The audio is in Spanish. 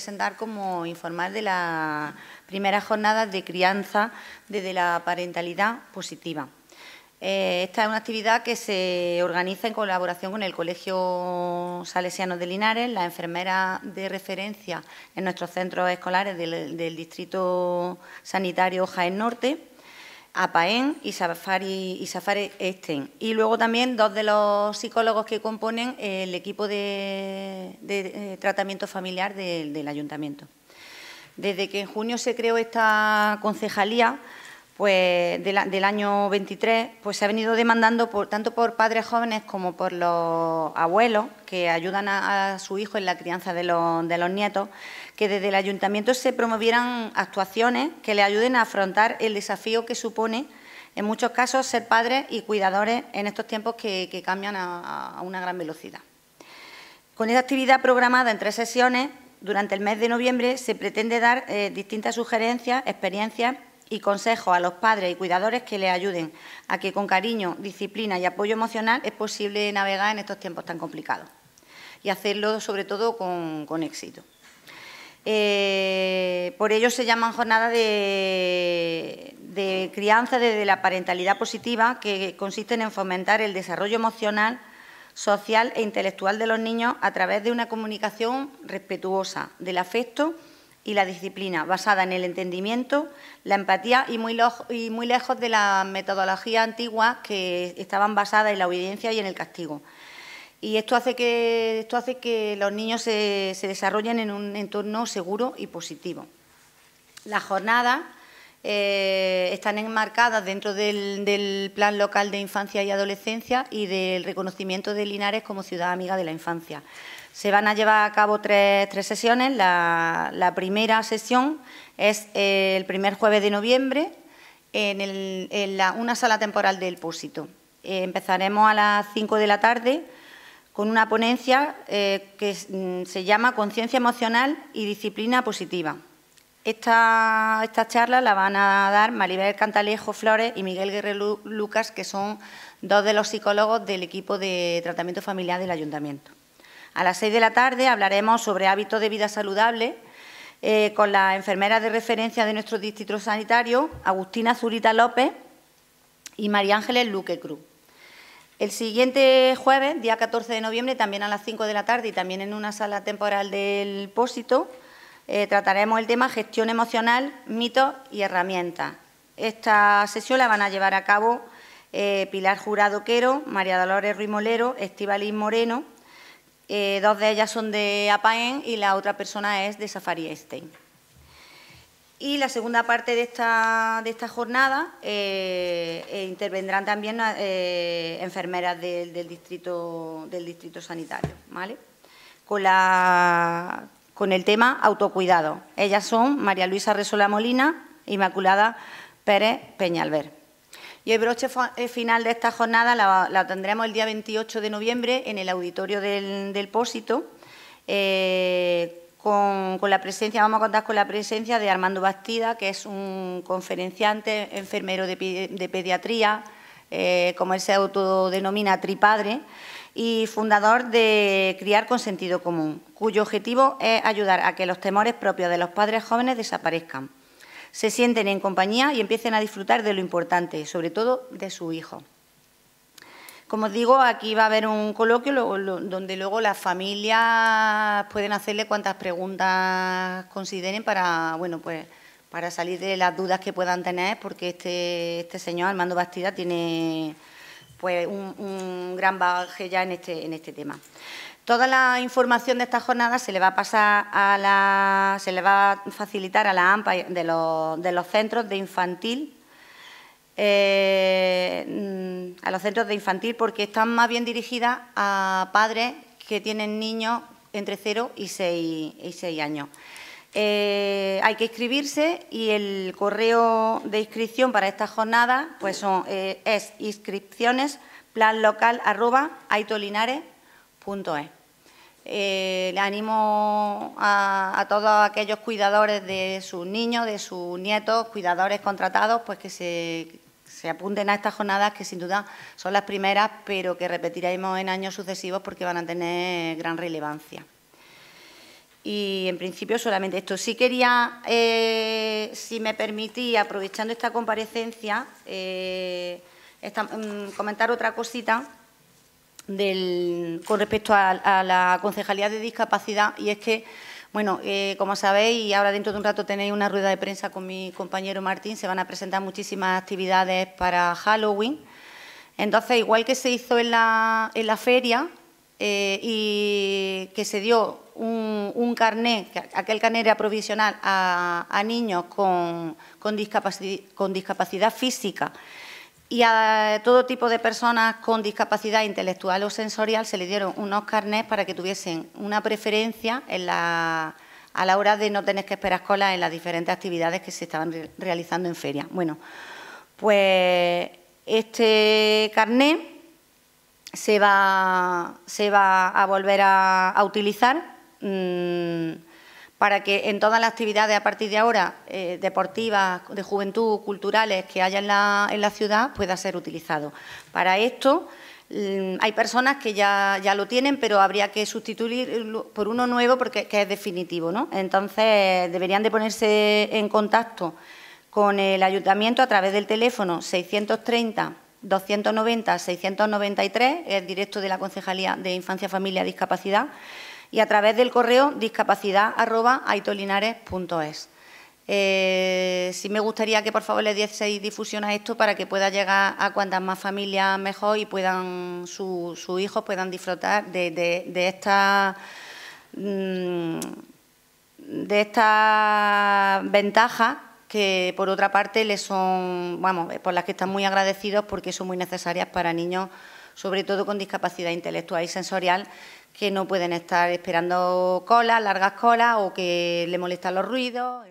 presentar como informar de las primeras jornadas de crianza desde la parentalidad positiva. Eh, esta es una actividad que se organiza en colaboración con el Colegio Salesiano de Linares, la enfermera de referencia en nuestros centros escolares del, del Distrito Sanitario Jaén Norte APAEN y Safari, y Safari Y luego también dos de los psicólogos que componen el equipo de, eh, tratamiento familiar del ayuntamiento. Desde que en junio se creó esta concejalía, pues, del, año 23, pues se ha venido demandando por, tanto por padres jóvenes como por los abuelos que ayudan a, su hijo en la crianza de los, nietos, que desde el ayuntamiento se promovieran actuaciones que le ayuden a afrontar el desafío que supone en muchos casos ser padres y cuidadores en estos tiempos que, cambian a, una gran velocidad. Con esta actividad programada en tres sesiones, durante el mes de noviembre se pretende dar eh, distintas sugerencias, experiencias y consejos a los padres y cuidadores que les ayuden a que con cariño, disciplina y apoyo emocional es posible navegar en estos tiempos tan complicados y hacerlo sobre todo con, éxito. Eh, por ello se llaman jornadas de, de crianza desde la parentalidad positiva, que consisten en fomentar el desarrollo emocional, social e intelectual de los niños a través de una comunicación respetuosa del afecto y la disciplina, basada en el entendimiento, la empatía y muy, y muy lejos de las metodologías antiguas que estaban basadas en la obediencia y en el castigo. Y esto hace que, esto hace que los niños se, se desarrollen en un entorno seguro y positivo. La jornada eh, están enmarcadas dentro del, Plan Local de Infancia y Adolescencia y del reconocimiento de Linares como ciudad amiga de la infancia. Se van a llevar a cabo tres, sesiones. La, primera sesión es eh, el primer jueves de noviembre en, una sala temporal del Pósito. Eh, empezaremos a las 5 de la tarde con una ponencia que mm, se llama Conciencia Emocional y Disciplina Positiva. Esta, esta charla la van a dar Maribel Cantalejo Flores y Miguel Guerrero Lucas, que son dos de los psicólogos del equipo de tratamiento familiar del ayuntamiento. A las seis de la tarde hablaremos sobre hábitos de vida saludable eh, con las enfermeras de referencia de nuestro distrito sanitario, Agustina Zurita López y María Ángeles Luque Cruz. El siguiente jueves, día 14 de noviembre, también a las 5 de la tarde y también en una sala temporal del Pósito, eh, trataremos el tema gestión emocional, mitos y herramientas. Esta sesión la van a llevar a cabo eh, Pilar Jurado Quero, María Dolores Ruiz Molero, Estibaliz Moreno. Eh, dos de ellas son de APAEN y la otra persona es de Safari Einstein. Y la segunda parte de esta, de esta jornada intervendrán también enfermeras del, distrito, del distrito sanitario, ¿vale? Con la con el tema autocuidado. Ellas son María Luisa Resola Molina, Inmaculada Pérez Peñalver. Y el broche eh, final de esta jornada la, tendremos el día 28 de noviembre en el auditorio del, Pósito. Eh, con, la presencia, vamos a contar con la presencia de Armando Bastida, que es un conferenciante, enfermero de, pediatría, eh, como él se autodenomina tripadre, y fundador de Criar con Sentido Común cuyo objetivo es ayudar a que los temores propios de los padres jóvenes desaparezcan. Se sienten en compañía y empiecen a disfrutar de lo importante, sobre todo de su hijo. Como os digo, aquí va a haber un coloquio donde luego las familias pueden hacerle cuantas preguntas consideren para, bueno, pues, para salir de las dudas que puedan tener, porque este, este señor, Armando Bastida, tiene pues un, gran bagaje ya en este, en este tema. Toda la información de esta jornada se le va a pasar a la, se le va a facilitar a la AMPA de los, de los centros de infantil, eh, a los centros de infantil porque están más bien dirigidas a padres que tienen niños entre 0 y y 6 años. Eh, hay que inscribirse y el correo de inscripción para esta jornada pues eh, es inscripciones eh, le animo a, a, todos aquellos cuidadores de sus niños, de sus nietos, cuidadores contratados, pues que se, se apunten a estas jornadas que sin duda son las primeras, pero que repetiremos en años sucesivos porque van a tener gran relevancia y en principio solamente esto. Sí quería, eh, si me permití, aprovechando esta comparecencia, eh, mm, comentar otra cosita con respecto a, la Concejalía de Discapacidad y es que, bueno, eh, como sabéis, y ahora dentro de un rato tenéis una rueda de prensa con mi compañero Martín, se van a presentar muchísimas actividades para Halloween. Entonces, igual que se hizo en la, en la feria, eh, y que se dio un, un carné, aquel carné era provisional a, niños con, con, discapacidad, física y a todo tipo de personas con discapacidad intelectual o sensorial se le dieron unos carnés para que tuviesen una preferencia a la hora de no tener que esperar cola en las diferentes actividades que se estaban realizando en feria. Bueno, pues este carné se va, se va a volver a, utilizar mm, para que en todas las actividades a partir de ahora, eh, deportivas, de juventud, culturales, que haya en la, ciudad, pueda ser utilizado. Para esto mm, hay personas que ya, lo tienen, pero habría que sustituirlo por uno nuevo porque es definitivo. ¿no? Entonces, deberían de ponerse en contacto con el ayuntamiento a través del teléfono 630 290-693, es directo de la Concejalía de Infancia, Familia y Discapacidad, y a través del correo discapacidad.aitolinares.es. Eh, si me gustaría que por favor le dieseis difusión a esto para que pueda llegar a cuantas más familias mejor y puedan sus su hijos puedan disfrutar de, de de esta mm, ventaja que por otra parte les son, vamos, eh, por las que están muy agradecidos porque son muy necesarias para niños, sobre todo con discapacidad intelectual y sensorial, que no pueden estar esperando colas, largas colas o que le molestan los ruidos.